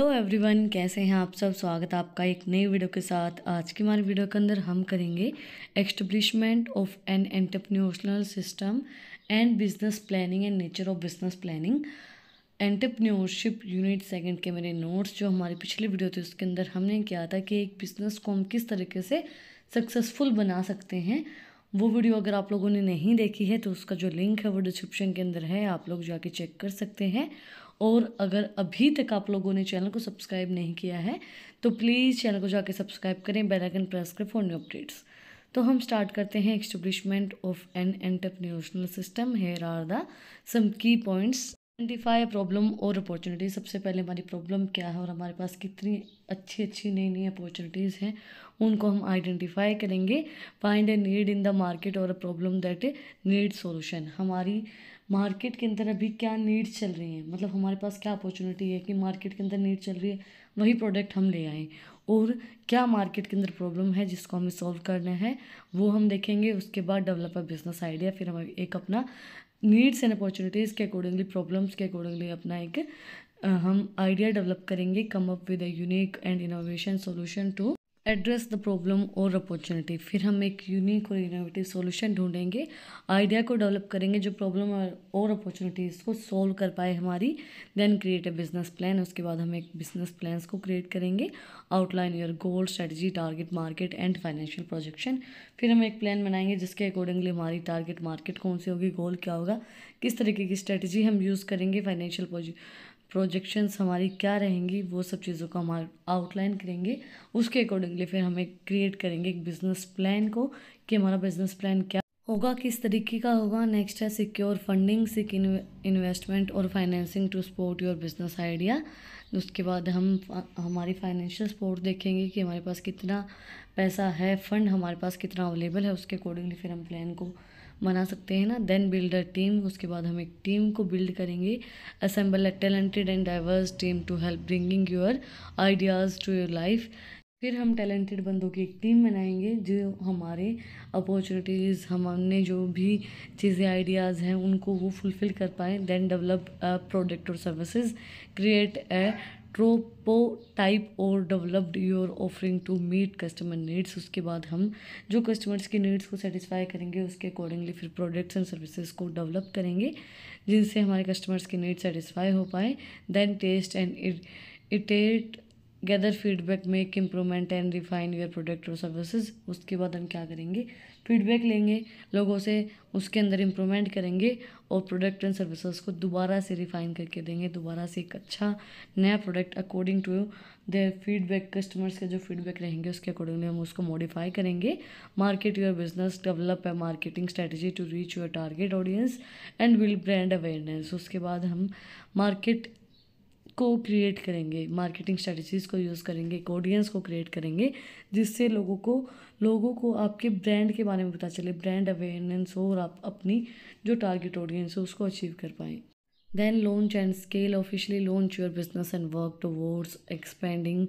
Hello everyone कैसे हैं आप सब स्वागत है आपका एक नई वीडियो के साथ आज की हमारी वीडियो के अंदर हम करेंगे establishment of an entrepreneurial system and business planning and nature of business planning entrepreneurship unit second के मेरे नोट्स जो हमारी पिछली वीडियो थी उसके अंदर हमने किया था कि एक बिज़नेस को हम किस तरीके से सक्सेसफुल बना सकते हैं वो वीडियो अगर आप लोगों ने नहीं देखी है तो उसका जो लिंक है वो डिस्क्रिप्शन के अंदर है आप लोग जाके चेक कर सकते हैं और अगर अभी तक आप लोगों ने चैनल को सब्सक्राइब नहीं किया है तो प्लीज़ चैनल को जाके सब्सक्राइब करें बेल आइकन प्रेस करें फॉर न्यू अपडेट्स तो हम स्टार्ट करते हैं establishment of an entrepreneurial system here are the some key points identify problem और अपॉर्चुनिटी सबसे पहले हमारी प्रॉब्लम क्या है और हमारे पास कितनी अच्छी अच्छी नई नई अपॉर्चुनिटीज़ हैं उनको हम आइडेंटिफाई करेंगे find a need in the market और a problem that a need solution हमारी मार्केट के अंदर अभी क्या नीड्स चल रही हैं मतलब हमारे पास क्या अपॉर्चुनिटी है कि मार्केट के अंदर नीड चल रही है वही प्रोडक्ट हम ले आएँ और क्या मार्केट के अंदर प्रॉब्लम है जिसको हमें सॉल्व करना है वो हम देखेंगे उसके बाद डेवलप अ बिजनेस आइडिया फिर हम एक अपना नीड्स एंड अपॉर्चुनिटीज़ के अकॉर्डिंगली प्रॉब्लम्स के अकॉर्डिंगली अपना एक हम आइडिया डेवलप करेंगे come up with a unique and innovation solution to address the problem और अपॉर्चुनिटी फिर हम एक यूनिक और इनोवेटिव सॉल्यूशन ढूंढेंगे आइडिया को डेवलप करेंगे जो प्रॉब्लम और अपॉर्चुनिटीज़ को सॉल्व कर पाए हमारी then create a business plan उसके बाद हम एक बिजनेस प्लान्स को क्रिएट करेंगे outline your goal strategy target market and financial projection फिर हम एक प्लान बनाएंगे जिसके अकॉर्डिंगली हमारी टारगेट मार्केट कौन सी होगी गोल क्या होगा किस तरीके की स्ट्रेटजी हम यूज़ करेंगे फाइनेंशियल प्रोजेक्ट प्रोजेक्शंस हमारी क्या रहेंगी वो सब चीज़ों को हम आउटलाइन करेंगे उसके अकॉर्डिंगली फिर हमें क्रिएट करेंगे एक बिज़नेस प्लान को कि हमारा बिज़नेस प्लान क्या होगा किस तरीके का होगा नेक्स्ट है सिक्योर फंडिंग सिक इन्वेस्टमेंट और financing to support your business idea उसके बाद हम हमारी फाइनेंशियल सपोर्ट देखेंगे कि हमारे पास कितना पैसा है फंड हमारे पास कितना अवेलेबल है उसके अकॉर्डिंगली फिर हम प्लान को बना सकते हैं ना देन बिल्ड अ टीम उसके बाद हम एक टीम को बिल्ड करेंगे assemble a talented and diverse team to help bringing your ideas to your life फिर हम टैलेंटेड बंदों की एक टीम बनाएंगे जो हमारे अपॉर्चुनिटीज़ हमने जो भी चीज़ें आइडियाज़ हैं उनको वो फुलफ़िल कर पाएँ देन डेवलप प्रोडक्ट और सर्विसेज क्रिएट ए प्रोपोटाइप और developed your offering to meet customer needs उसके बाद हम जो कस्टमर्स की नीड्स को सेटिस्फाई करेंगे उसके अकॉर्डिंगली फिर प्रोडक्ट्स एंड सर्विसेज को डेवलप करेंगे जिनसे हमारे कस्टमर्स की नीड सेटिस्फाई हो पाए देन टेस्ट एंड इटेट gather feedback make improvement and refine your product और सर्विसेज उसके बाद हम क्या करेंगे फीडबैक लेंगे लोगों से उसके अंदर इम्प्रूवमेंट करेंगे और प्रोडक्ट एंड सर्विसेज को दोबारा से रिफाइन करके देंगे दोबारा से एक अच्छा नया product according to their feedback customers के जो फीडबैक रहेंगे उसके अकॉर्डिंगली हम उसको मॉडिफाई करेंगे मार्केट योर बिजनेस डेवलप है marketing strategy to reach your target audience and will brand awareness उसके बाद हम मार्केट को क्रिएट करेंगे मार्केटिंग स्ट्रेटजीज़ को यूज़ करेंगे एक ऑडियंस को क्रिएट करेंगे जिससे लोगों को लोगों को आपके ब्रांड के बारे में पता चले ब्रांड अवेयरनेस हो और आप अपनी जो टारगेट ऑडियंस है उसको अचीव कर पाएँ then launch and scale officially launch your business and work towards expanding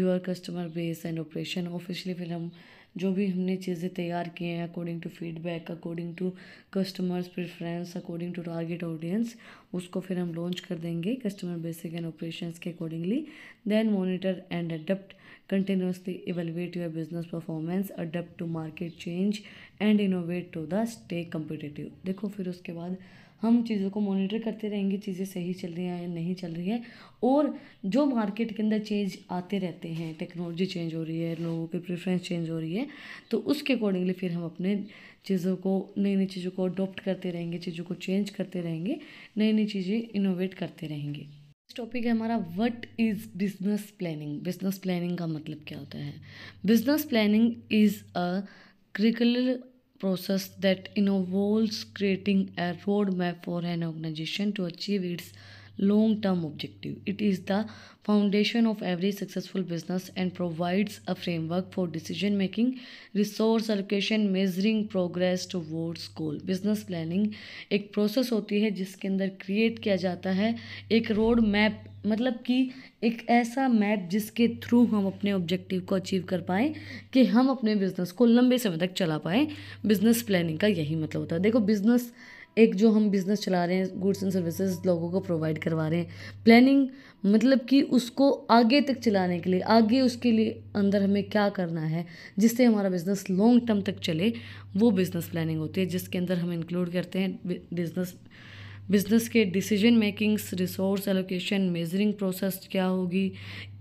your customer base and operation officially फिर हम जो भी हमने चीज़ें तैयार किए हैं according to feedback according to customers preference according to target audience उसको फिर हम लॉन्च कर देंगे कस्टमर बेसिक एंड ऑपरेशंस के accordingly then monitor and adapt continuously evaluate your business performance adapt to market change and innovate to the stay competitive देखो फिर उसके बाद हम चीज़ों को मॉनिटर करते रहेंगे चीज़ें सही चल रही हैं या नहीं चल रही हैं और जो मार्केट के अंदर चेंज आते रहते हैं टेक्नोलॉजी चेंज हो रही है लोगों की प्रेफरेंस चेंज हो रही है तो उसके अकॉर्डिंगली फिर हम अपने चीज़ों को नई नई चीज़ों को अडोप्ट करते रहेंगे चीज़ों को चेंज करते रहेंगे नई नई चीज़ें इनोवेट करते रहेंगे टॉपिक है हमारा what is business planning business planning का मतलब क्या होता है business planning is a circular process that involves creating a roadmap for an organization to achieve its long term objective. It is the foundation of every successful business and provides a framework for decision making, resource allocation, measuring progress towards goal. Business planning ek process hoti hai jiske andar create kiya jata hai ek road map मतलब कि एक ऐसा map जिसके through हम अपने objective को achieve कर पाएँ कि हम अपने बिज़नेस को लंबे समय तक चला पाएँ बिज़नेस प्लानिंग का यही मतलब होता है देखो बिज़नेस एक जो हम बिज़नेस चला रहे हैं गुड्स एंड सर्विसेज लोगों को प्रोवाइड करवा रहे हैं प्लानिंग मतलब कि उसको आगे तक चलाने के लिए आगे उसके लिए अंदर हमें क्या करना है जिससे हमारा बिज़नेस लॉन्ग टर्म तक चले वो बिज़नेस प्लानिंग होती है जिसके अंदर हम इंक्लूड करते हैं बिज़नेस बिज़नेस के decision makings resource allocation measuring process क्या होगी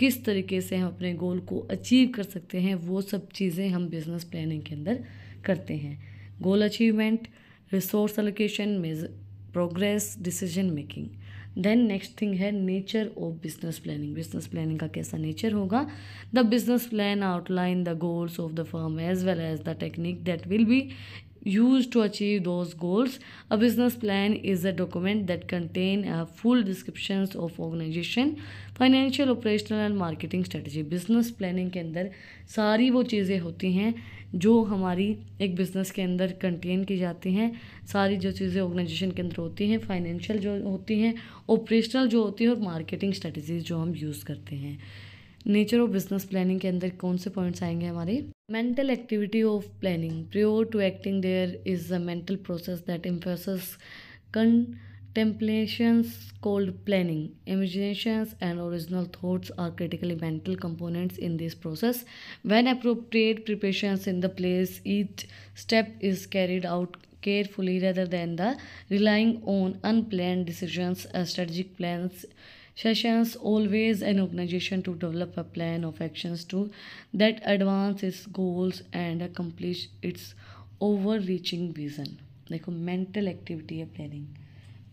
किस तरीके से हम अपने गोल को अचीव कर सकते हैं वो सब चीज़ें हम बिज़नेस प्लानिंग के अंदर करते हैं goal achievement resource allocation measure progress decision making then next thing है nature of business planning business planning का कैसा नेचर होगा the business plan outline the goals of the firm as well as the technique that will be used to achieve those goals. A business plan is a document that contains full description of organization, financial operational and marketing strategy business planning के अंदर सारी वो चीज़ें होती हैं जो हमारी एक बिज़नेस के अंदर कंटेन की जाती हैं सारी जो चीज़ें ऑर्गेनाइजेशन के अंदर होती हैं फाइनेंशियल जो होती हैं ऑपरेशनल जो होती है और मार्केटिंग स्ट्रेटजीज जो हम यूज़ करते हैं नेचर और बिजनेस प्लानिंग के अंदर कौन से पॉइंट्स आएंगे हमारे Mental activity of planning. Prior to acting, there is a mental process that emphasizes contemplations called planning. Imaginations and original thoughts are critically mental components in this process. When appropriate, preparations in the place, each step is carried out carefully rather than the relying on unplanned decisions. strategic plans Sessions always an organization to develop a plan of actions to that advance its goals and accomplish its overreaching vision. देखो mental activity है planning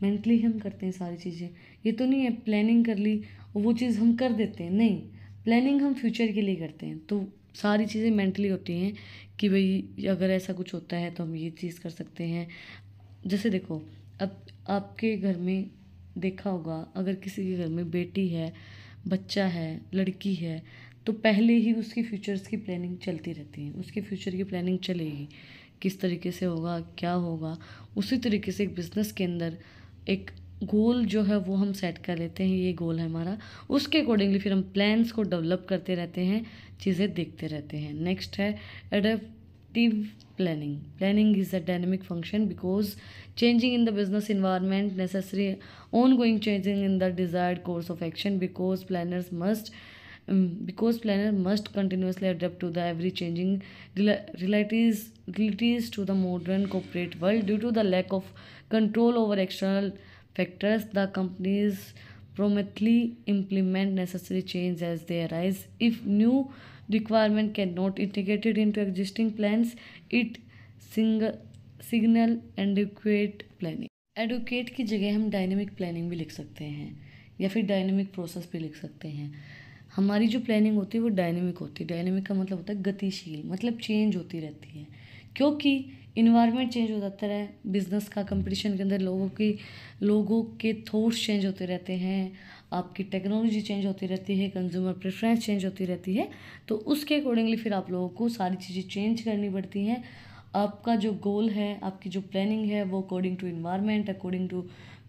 mentally हम करते हैं सारी चीज़ें ये तो नहीं है प्लानिंग कर ली वो चीज़ हम कर देते हैं नहीं प्लानिंग हम फ्यूचर के लिए करते हैं तो सारी चीज़ें मेंटली होती हैं कि भाई अगर ऐसा कुछ होता है तो हम ये चीज़ कर सकते हैं जैसे देखो अब आपके घर में देखा होगा अगर किसी के घर में बेटी है बच्चा है लड़की है तो पहले ही उसकी फ्यूचर्स की प्लानिंग चलती रहती है उसके फ्यूचर की प्लानिंग चलेगी किस तरीके से होगा क्या होगा उसी तरीके से एक बिज़नेस के अंदर एक गोल जो है वो हम सेट कर लेते हैं ये गोल है हमारा उसके अकॉर्डिंगली फिर हम प्लान्स को डेवलप करते रहते हैं चीज़ें देखते रहते हैं नेक्स्ट है adept Team planning planning is a dynamic function because changing in the business environment necessary ongoing changing in the desired course of action because planners must um, because planner must continuously adapt to the ever changing realities realities to the modern corporate world due to the lack of control over external factors the companies promptly implement necessary change as they arise if new requirement cannot integrated into existing plans it single signal adequate planning advocate की जगह हम dynamic planning भी लिख सकते हैं या फिर dynamic process भी लिख सकते हैं हमारी जो प्लानिंग होती है वो डायनेमिक होती है डायनेमिक का मतलब होता है गतिशील मतलब चेंज होती रहती है क्योंकि इन्वायरमेंट चेंज हो जाता है बिज़नेस का कंपटीशन के अंदर लोगों की लोगों के थॉट्स चेंज होते रहते हैं आपकी टेक्नोलॉजी चेंज होती रहती है कंज्यूमर प्रेफरेंस चेंज होती रहती है तो उसके अकॉर्डिंगली फिर आप लोगों को सारी चीज़ें चेंज करनी पड़ती हैं आपका जो गोल है आपकी जो प्लानिंग है वो according to environment according to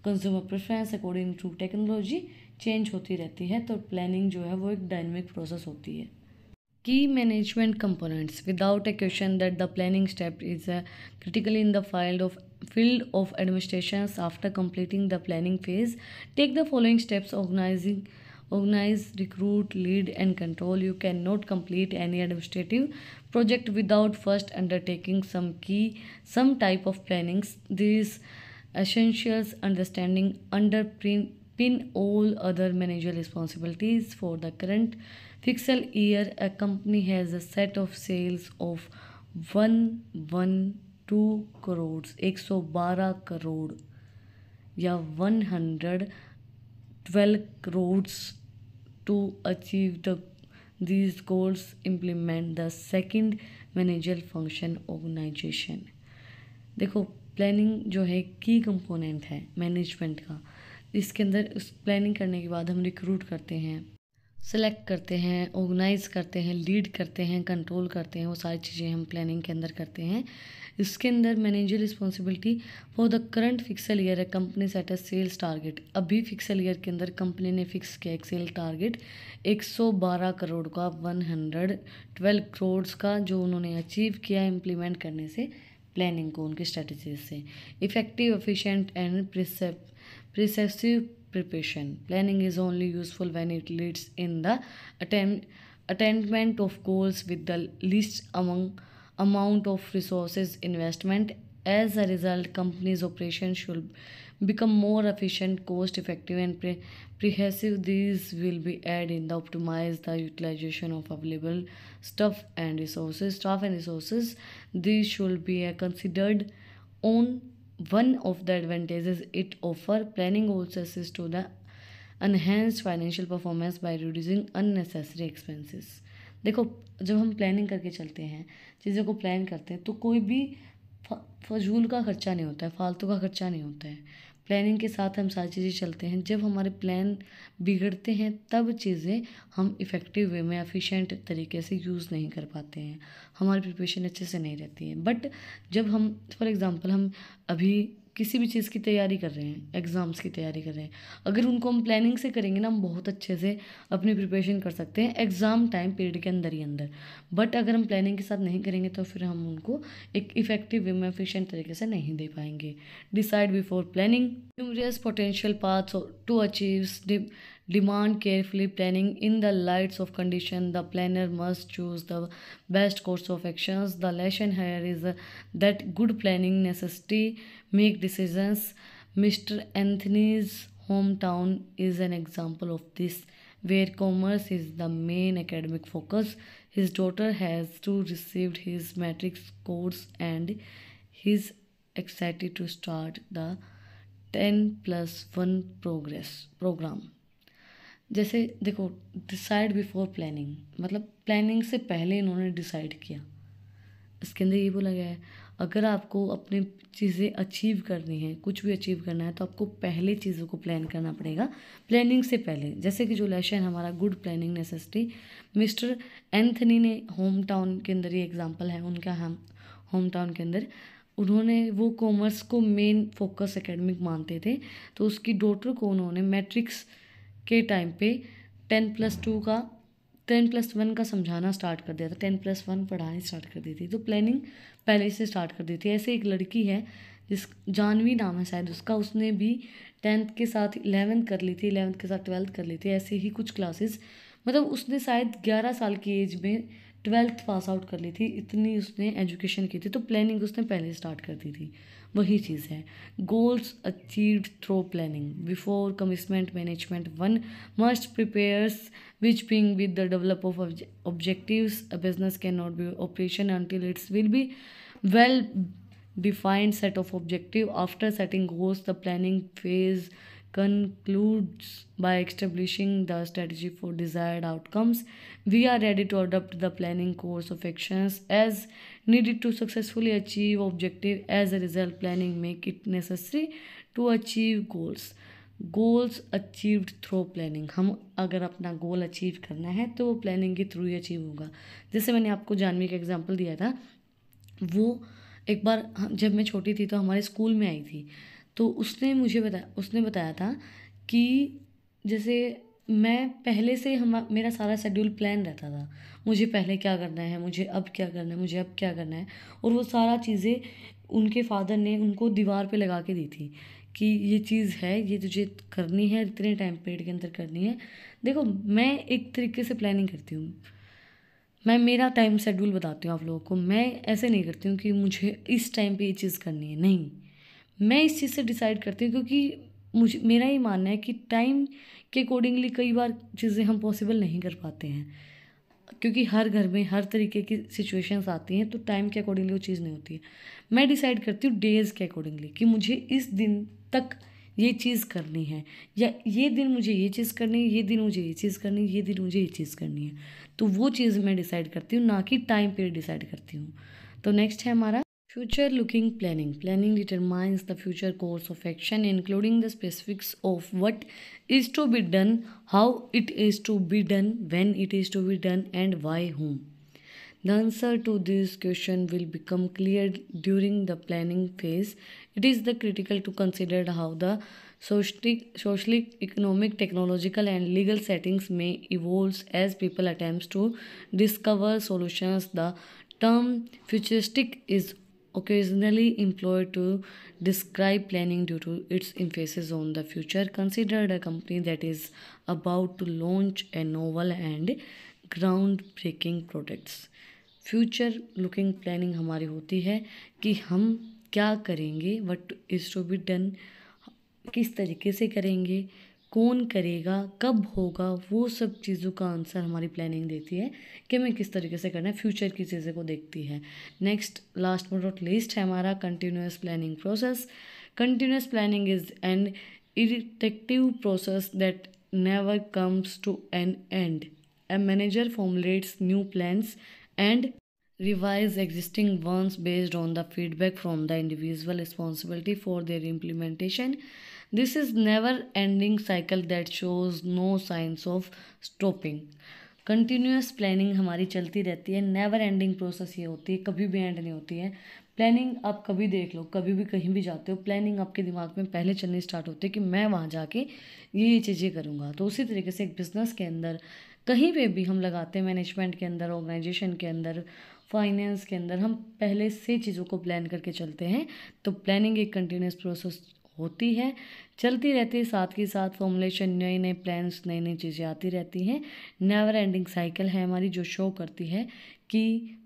consumer preference according to technology change होती रहती है तो प्लानिंग जो है वो एक डायनेमिक प्रोसेस होती है की management components without a question that the planning step is critically in the field of field of administrations after completing the planning phase take the following steps organizing organize recruit lead and control you cannot complete any administrative project without first undertaking some key some type of plannings these essentials understanding underpin pin all other managerial responsibilities for the current fiscal year a company has a set of sales of one one two crore एक सौ बारह करोड़ या one hundred twelve crores to achieve the these goals implement the second manager function organisation देखो planning जो है की component है management का इसके अंदर उस प्लानिंग करने के बाद हम रिक्रूट करते हैं सेलेक्ट करते हैं ऑर्गेनाइज़ करते हैं लीड करते हैं कंट्रोल करते हैं वो सारी चीज़ें हम प्लानिंग के अंदर करते हैं इसके अंदर manager responsibility for the current fiscal year है कंपनी सेट है सेल्स टारगेट अभी फिक्सल ईयर के अंदर कंपनी ने फिक्स किया एक सेल टारगेट 112 करोड़ का 112 करोड़ का जो उन्होंने अचीव किया इम्प्लीमेंट करने से प्लानिंग को उनकी स्ट्रेटजीज से effective efficient and precise preparation. Planning is only useful when it leads in the attempt attainment of goals with the least among amount of resources investment as a result companies operations should become more efficient cost effective and pre- these will be added in the optimize the utilization of available stuff and resources staff and resources these should be considered on one of the advantages it offer planning also assists to the enhanced financial performance by reducing unnecessary expenses देखो जब हम planning करके चलते हैं चीज़ों को plan करते हैं तो कोई भी फजूल का खर्चा नहीं होता है फालतू का खर्चा नहीं होता है प्लानिंग के साथ हम सारी चीज़ें चलते हैं जब हमारे प्लान बिगड़ते हैं तब चीज़ें हम इफ़ेक्टिव वे में एफिशिएंट तरीके से यूज़ नहीं कर पाते हैं हमारी प्रिपरेशन अच्छे से नहीं रहती है बट जब हम फॉर एग्ज़ाम्पल हम अभी किसी भी चीज़ की तैयारी कर रहे हैं एग्ज़ाम्स की तैयारी कर रहे हैं अगर उनको हम प्लानिंग से करेंगे ना हम बहुत अच्छे से अपनी प्रिपरेशन कर सकते हैं एग्ज़ाम टाइम पीरियड के अंदर ही अंदर बट अगर हम प्लानिंग के साथ नहीं करेंगे तो फिर हम उनको एक इफेक्टिव वे में एफिशेंट तरीके से नहीं दे पाएंगे decide before planning numerous potential paths to achieve demand carefully planning in the lights of condition the planner must choose the best course of actions the lesson here is that good planning necessity make decisions mr anthony's hometown is an example of this where commerce is the main academic focus his daughter has to received his matrix scores and he's excited to start the 10 plus 1 progress program जैसे देखो decide before planning मतलब planning से पहले इन्होंने decide किया इसके अंदर ये बोला गया है अगर आपको अपनी चीज़ें अचीव करनी है कुछ भी अचीव करना है तो आपको पहले चीज़ों को प्लान करना पड़ेगा प्लानिंग से पहले जैसे कि जो लेशन हमारा good planning necessity mister Anthony ने होम टाउन के अंदर ये एग्जांपल है उनका हम होम टाउन के अंदर उन्होंने वो कॉमर्स को मेन फोकस एकेडमिक मानते थे तो उसकी डॉटर को उन्होंने मैट्रिक्स के टाइम पे टेन प्लस टू का टेन प्लस वन का समझाना स्टार्ट कर दिया था टेन प्लस वन पढ़ानी स्टार्ट कर दी थी तो प्लानिंग पहले से स्टार्ट कर दी थी ऐसे एक लड़की है जिस जानवी नाम है शायद उसका उसने भी टेंथ के साथ इलेवेंथ कर ली थी इलेवेंथ के साथ ट्वेल्थ कर ली थी ऐसे ही कुछ क्लासेस मतलब उसने शायद ग्यारह साल की एज में ट्वेल्थ पास आउट कर ली थी इतनी उसने एजुकेशन की थी तो प्लानिंग उसने पहले स्टार्ट कर दी थी वही चीज़ है goals achieved through planning before commitment management one must prepares which being with the develop of objective a business can not be operation until its will be well defined set of objective after setting goals the planning phase concludes by establishing the strategy for desired outcomes. We are ready to adopt the planning course of actions as needed to successfully achieve objective. As a result, planning make it necessary to achieve goals. goals achieved through planning हम अगर अपना goal achieve करना है तो वो planning के through ही achieve होगा जैसे मैंने आपको जानवी का एग्जांपल दिया था वो एक बार जब मैं छोटी थी तो हमारे स्कूल में आई थी तो उसने मुझे बताया उसने बताया था कि जैसे मैं पहले से हम मेरा सारा शेड्यूल प्लान रहता था मुझे पहले क्या करना है मुझे अब क्या करना है मुझे अब क्या करना है और वो सारा चीज़ें उनके फादर ने उनको दीवार पे लगा के दी थी कि ये चीज़ है ये तुझे करनी है इतने टाइम पीरियड के अंदर करनी है देखो मैं एक तरीके से प्लानिंग करती हूँ मैं मेरा टाइम शेड्यूल बताती हूँ आप लोगों को मैं ऐसे नहीं करती हूँ कि मुझे इस टाइम पे ये चीज़ करनी है नहीं मैं इस चीज़ से डिसाइड करती हूँ क्योंकि मुझे मेरा ये मानना है कि टाइम के अकॉर्डिंगली कई बार चीज़ें हम पॉसिबल नहीं कर पाते हैं क्योंकि हर घर में हर तरीके की सिचुएशंस आती हैं तो टाइम के अकॉर्डिंगली वो चीज़ नहीं होती है मैं डिसाइड करती हूँ डेज़ के अकॉर्डिंगली कि मुझे इस दिन तक ये चीज़ करनी है या ये दिन मुझे ये चीज़ करनी है ये दिन मुझे ये चीज़ करनी है ये दिन मुझे ये चीज़ करनी है तो वो चीज़ मैं डिसाइड करती हूँ ना कि टाइम पीरियड डिसाइड करती हूँ तो नेक्स्ट है हमारा Future looking planning. Planning determines the future course of action, including the specifics of what is to be done, how it is to be done, when it is to be done, and why. whom. The answer to this question will become clear during the planning phase. It is the critical to consider how the social, economic, technological, and legal settings may evolve as people attempts to discover solutions. The term futuristic is occasionally employed to describe planning due to its emphasis on the future considered a company that is about to launch a novel and groundbreaking products future looking planning हमारी होती है कि हम क्या करेंगे what is to be done किस तरीके से करेंगे कौन करेगा कब होगा वो सब चीज़ों का आंसर हमारी प्लानिंग देती है कि हमें किस तरीके से करना है फ्यूचर की चीज़ें को देखती है next last but not least है हमारा continuous planning process continuous planning is an iterative process that never comes to an end a manager formulates new plans and revise existing ones based on the feedback from the individual responsibility for their implementation this is never ending cycle that shows no signs of stopping continuous planning हमारी चलती रहती है never ending process ये होती है कभी भी and नहीं होती है प्लानिंग आप कभी देख लो कभी भी कहीं भी जाते हो प्लानिंग आपके दिमाग में पहले चलनी स्टार्ट होती है कि मैं वहाँ जाके ये ये चीज़ें करूँगा तो उसी तरीके से एक बिज़नेस के अंदर कहीं पे भी हम लगाते हैं मैनेजमेंट के अंदर ऑर्गेनाइजेशन के अंदर फाइनेंस के अंदर हम पहले से चीज़ों को प्लान करके चलते हैं तो प्लानिंग एक कंटिन्यूस प्रोसेस होती है चलती रहती है साथ के साथ फॉर्मुलेशन नए नए प्लान्स नई नई चीज़ें आती रहती हैं नेवर एंडिंग साइकिल है हमारी जो शो करती है कि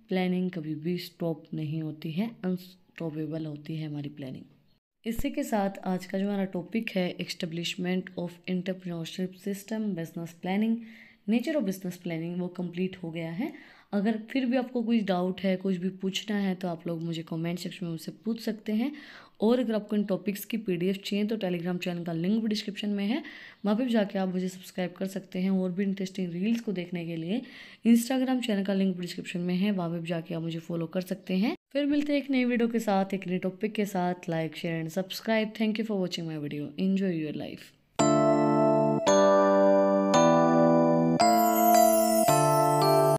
प्लानिंग कभी भी स्टॉप नहीं होती है अनस्टॉपेबल होती है हमारी प्लानिंग इसी के साथ आज का जो हमारा टॉपिक है establishment of entrepreneurship system business planning nature of business planning वो कंप्लीट हो गया है अगर फिर भी आपको कुछ डाउट है कुछ भी पूछना है तो आप लोग मुझे कमेंट सेक्शन में मुझसे पूछ सकते हैं और अगर आपको इन टॉपिक्स की पीडीएफ चाहिए तो टेलीग्राम चैनल का लिंक भी डिस्क्रिप्शन में है वहाँ पर जाके आप मुझे सब्सक्राइब कर सकते हैं और भी इंटरेस्टिंग रील्स को देखने के लिए इंस्टाग्राम चैनल का लिंक डिस्क्रिप्शन में है वहाँ पर जाके आप मुझे फॉलो कर सकते हैं फिर मिलते हैं एक नई वीडियो के साथ एक नए टॉपिक के साथ like share and subscribe thank you for watching my video enjoy your life